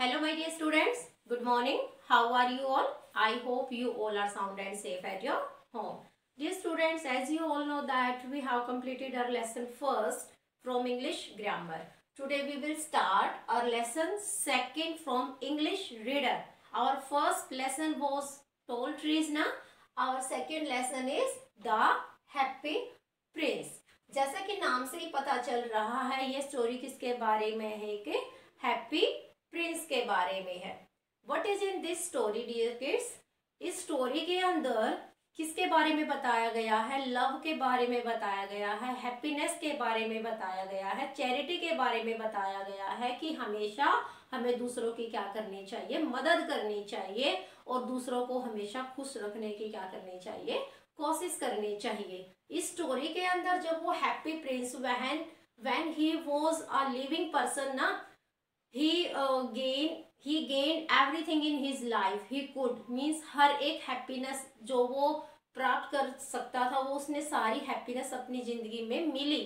hello my dear students good morning how are you all i hope you all are sound and safe at your home dear students as you all know that we have completed our lesson first from english grammar today we will start our lesson second from english reader our first lesson was tall trees na our second lesson is the happy prince जैसा कि नाम से ही पता चल रहा है ये story किसके बारे में है कि हैप्पी प्रिंस के बारे में है what is in this story dear kids इस स्टोरी के अंदर किसके बारे में बताया गया है लव के बारे में बताया गया है हैप्पीनेस के बारे में बताया गया है चैरिटी के बारे में बताया गया है कि हमेशा हमें दूसरों की क्या करनी चाहिए मदद करनी चाहिए और दूसरों को हमेशा खुश रखने की क्या करनी चाहिए कोशिश करनी चाहिए इस स्टोरी के अंदर जब वो happy prince when when he was a living person ना he uh, gain he gained everything in his life he could means हर एक happiness जो वो प्राप्त कर सकता था वो उसने सारी happiness अपनी ज़िंदगी में मिली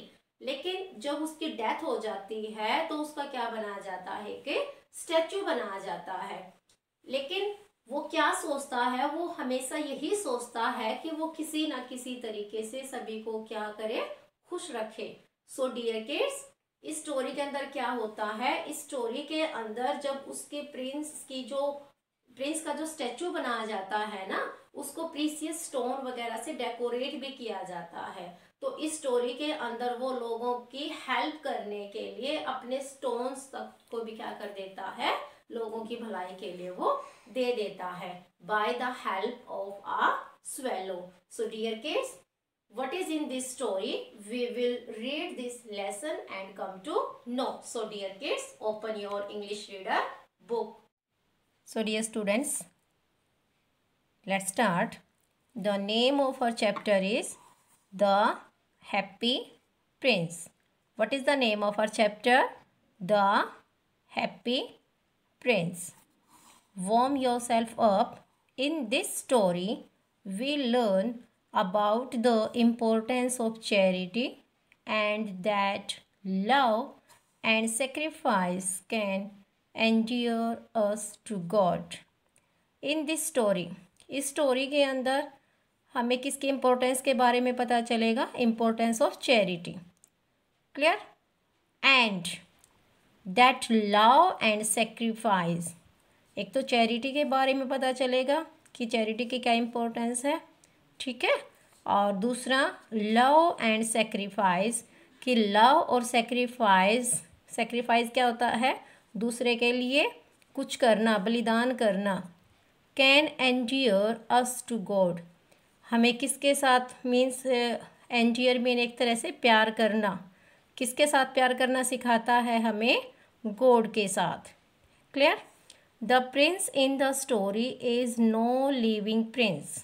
लेकिन जब उसकी डेथ हो जाती है तो उसका क्या बनाया जाता है कि स्टैचू बनाया जाता है लेकिन वो क्या सोचता है वो हमेशा यही सोचता है कि वो किसी ना किसी तरीके से सभी को क्या करे खुश रखे सो डियर किड्स इस स्टोरी के अंदर क्या होता है इस स्टोरी के अंदर जब उसके प्रिंस की जो प्रिंस का जो स्टेचू बनाया जाता है ना उसको प्रीसियस स्टोन वगैरह से डेकोरेट भी किया जाता है तो इस स्टोरी के अंदर वो लोगों की हेल्प करने के लिए अपने स्टोन्स तक को भी क्या कर देता है लोगों की भलाई के लिए वो दे देता है by the help of a swallow so dear kids Is in this story, we will read this lesson and come to know. So dear kids, open your English reader book. So dear students, let's start. The name of our chapter is The Happy Prince. What is the name of our chapter? The Happy Prince. Warm yourself up. In this story, we learn about the importance of charity and that love and sacrifice can endear us to God. In this story, इस story के अंदर हमें किसकी importance के बारे में पता चलेगा importance of charity clear and that love and sacrifice एक तो चैरिटी के बारे में पता चलेगा कि चैरिटी की क्या इम्पोर्टेंस है ठीक है और दूसरा लव एंड सेक्रीफाइस कि लव और सेक्रीफाइस सेक्रीफाइस क्या होता है दूसरे के लिए कुछ करना बलिदान करना can endear us to God हमें किसके साथ मीन्स एंडियर मीन एक तरह से प्यार करना किसके साथ प्यार करना सिखाता है हमें गॉड के साथ clear the prince in the story is no living prince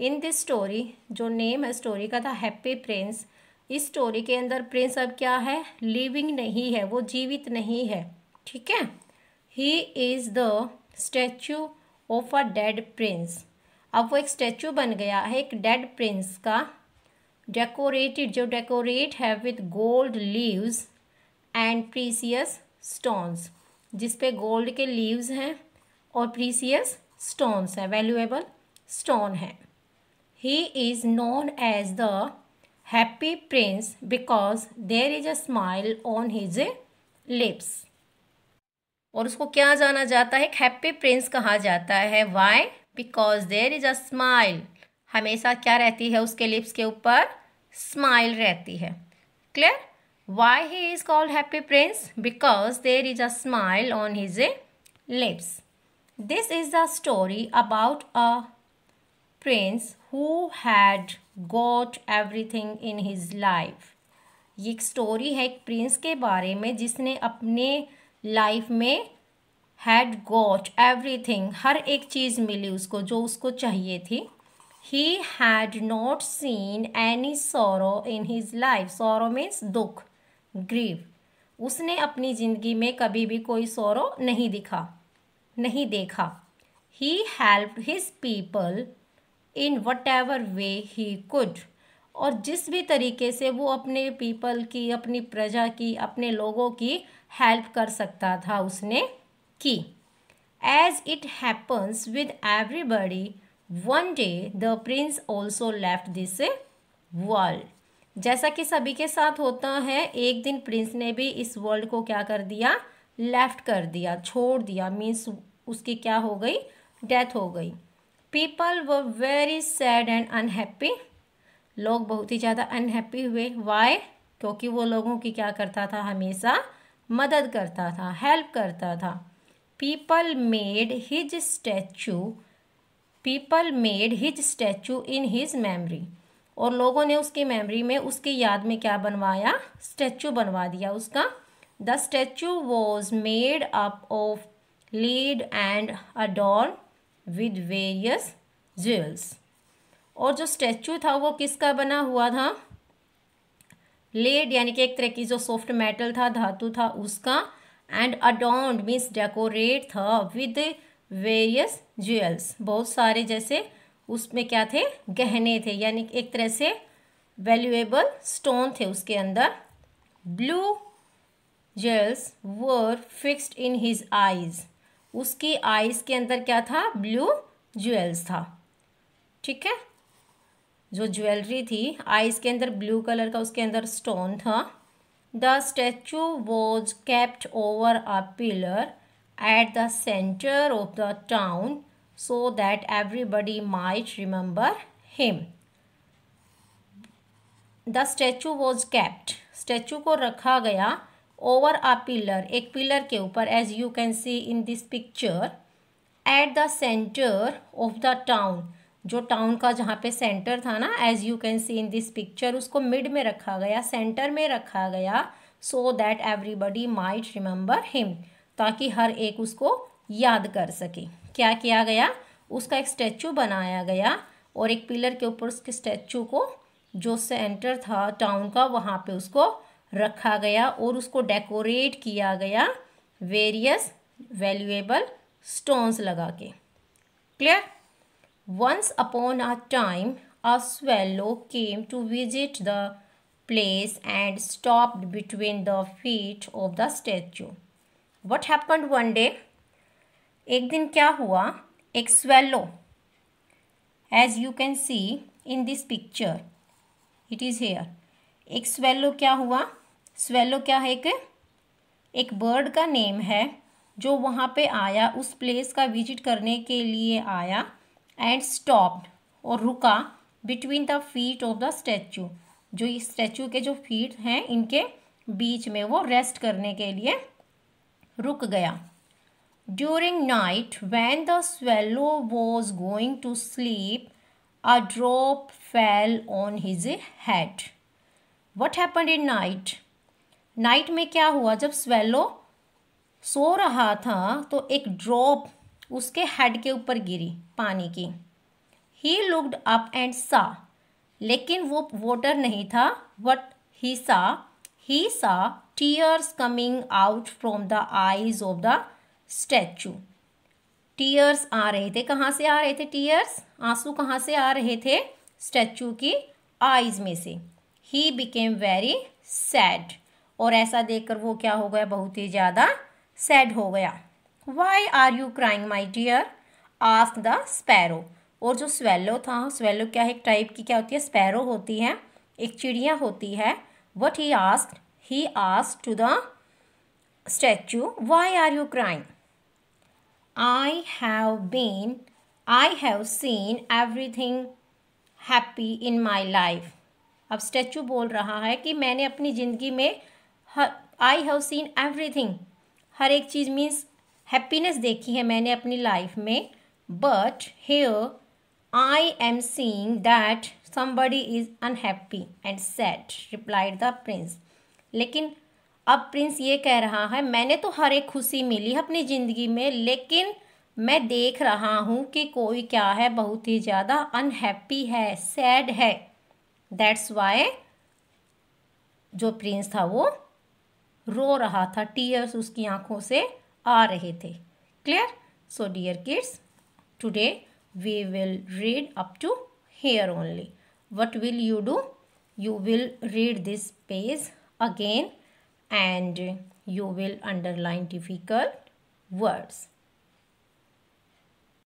in this story जो नेम है स्टोरी का था हैप्पी प्रिंस इस स्टोरी के अंदर प्रिंस अब क्या है लिविंग नहीं है वो जीवित नहीं है ठीक है he is the statue of a dead prince अब वो एक स्टैचू बन गया है एक डेड प्रिंस का डेकोरेटेड जो डेकोरेट है with gold leaves and precious stones जिसपे गोल्ड के लीव्स हैं और प्रीसियस स्टोन्स हैं वैल्यूएबल स्टोन है he is known as the happy prince because there is a smile on his lips और उसको क्या जाना जाता है हैप्पी प्रिंस कहा जाता है why because there is a smile हमेशा क्या रहती है उसके लिप्स के ऊपर स्माइल रहती है clear why he is called happy prince because there is a smile on his lips this is the story about a prince who had everything in his life ये एक story है एक Prince के बारे में जिसने अपने life में हैड गॉट एवरीथिंग हर एक चीज़ मिली उसको जो उसको चाहिए थी he had not seen any sorrow in his life sorrow means दुख ग्रीव उसने अपनी ज़िंदगी में कभी भी कोई सोरो नहीं दिखा नहीं देखा he help his people in whatever way he could और जिस भी तरीके से वो अपने पीपल की अपनी प्रजा की अपने लोगों की हेल्प कर सकता था उसने की as it happens with everybody one day the prince also left this world जैसा कि सभी के साथ होता है एक दिन प्रिंस ने भी इस वर्ल्ड को क्या कर दिया लेफ्ट कर दिया छोड़ दिया मीन्स उसकी क्या हो गई डेथ हो गई पीपल व वेरी सैड एंड अनहैप्पी लोग बहुत ही ज़्यादा अनहैप्पी हुए वाई क्योंकि वो लोगों की क्या करता था हमेशा मदद करता था हेल्प करता था people made his statue people made his statue in his memory और लोगों ने उसकी मेमरी में उसकी याद में क्या बनवाया स्टैचू बनवा दिया उसका the statue was made up of lead and adorn with various jewels और जो स्टैचू था वो किसका बना हुआ था लेड यानी कि एक तरह की जो सॉफ्ट मेटल था धातु था उसका एंड अडोन्ड मीन्स डेकोरेट था विद वेरियस ज्वेल्स बहुत सारे जैसे उसमें क्या थे गहने थे यानी एक तरह से वैल्यूएबल स्टोन थे उसके अंदर blue jewels were fixed in his eyes उसकी आइज़ के अंदर क्या था ब्लू ज्वेल्स था ठीक है जो ज्वेलरी थी आइज़ के अंदर ब्लू कलर का उसके अंदर स्टोन था the statue was kept over a pillar at the centre of the town so that everybody might remember him the statue was kept statue को रखा गया ओवर आ पिलर एक पिलर के ऊपर as you can see in this picture at the centre of the town जो town का जहाँ पे सेंटर था ना as you can see in this picture उसको मिड में रखा गया सेंटर में रखा गया so that everybody might remember him ताकि हर एक उसको याद कर सके क्या किया गया उसका एक स्टैचू बनाया गया और एक पिलर के ऊपर उसके स्टैचू को जो सेंटर था टाउन का वहाँ पे उसको रखा गया और उसको डेकोरेट किया गया वेरियस वैल्यूएबल स्टोन्स लगा के clear once upon a time a swallow came to visit the place and stop between the feet of the statue what happen one day एक दिन क्या हुआ एक swallow as you can see in this picture it is here एक swallow क्या हुआ swallow क्या है एक एक बर्ड का नेम है जो वहाँ पे आया उस प्लेस का विजिट करने के लिए आया एंड स्टॉप्ड और रुका between the feet of the statue जो इस स्टैचू के जो फीट हैं इनके बीच में वो रेस्ट करने के लिए रुक गया during night when the swallow was going to sleep a drop fell on his head what happen in night night में क्या हुआ जब स्वेलो सो रहा था तो एक ड्रॉप उसके हेड के ऊपर गिरी पानी की ही लुकड अप एंड सा लेकिन वो वोटर नहीं था what he saw he saw tears coming out from the eyes of the statue tears आ रहे थे कहाँ से आ रहे थे टीयर्स आंसू कहाँ से आ रहे थे स्टैचू की आईज में से ही बिकेम वेरी सैड और ऐसा देखकर वो क्या हो गया बहुत ही ज़्यादा सैड हो गया why are you crying my dear ask the sparrow और जो स्वेलो था स्वेलो क्या है एक टाइप की क्या होती है स्पैरो होती है एक चिड़िया होती है what he ask he ask to the statue why are you crying I have been I have seen everything happy in my life अब स्टैचू बोल रहा है कि मैंने अपनी ज़िंदगी में आई हैव सीन एवरीथिंग हर एक चीज़ मीन्स हैप्पीनेस देखी है मैंने अपनी लाइफ में but here I am seeing that somebody is unhappy and sad replied the prince लेकिन अब प्रिंस ये कह रहा है मैंने तो हर एक खुशी मिली है अपनी ज़िंदगी में लेकिन मैं देख रहा हूँ कि कोई क्या है बहुत ही ज़्यादा अनहैप्पी है सैड है दैट्स वाई जो प्रिंस था वो रो रहा था टीयर्स उसकी आंखों से आ रहे थे clear so dear kids today we will read up to here only what will you do you will read this page again and you will underline difficult words